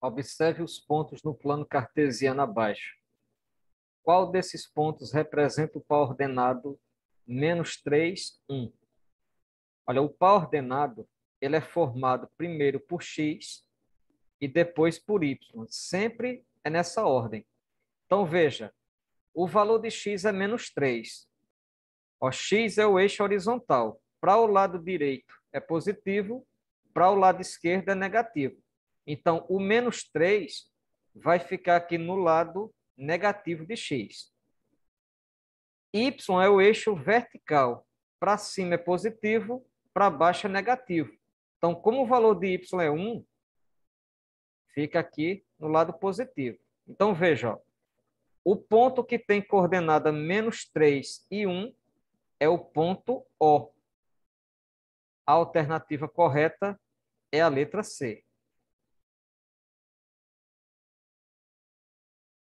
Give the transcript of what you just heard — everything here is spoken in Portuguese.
Observe os pontos no plano cartesiano abaixo. Qual desses pontos representa o par ordenado menos 3, 1? Olha, o par ordenado ele é formado primeiro por x e depois por y. Sempre é nessa ordem. Então, veja, o valor de x é menos 3. O x é o eixo horizontal. Para o lado direito é positivo, para o lado esquerdo é negativo. Então, o menos 3 vai ficar aqui no lado negativo de x. Y é o eixo vertical. Para cima é positivo, para baixo é negativo. Então, como o valor de y é 1, fica aqui no lado positivo. Então, veja, ó, o ponto que tem coordenada menos 3 e 1 é o ponto O. A alternativa correta é a letra C.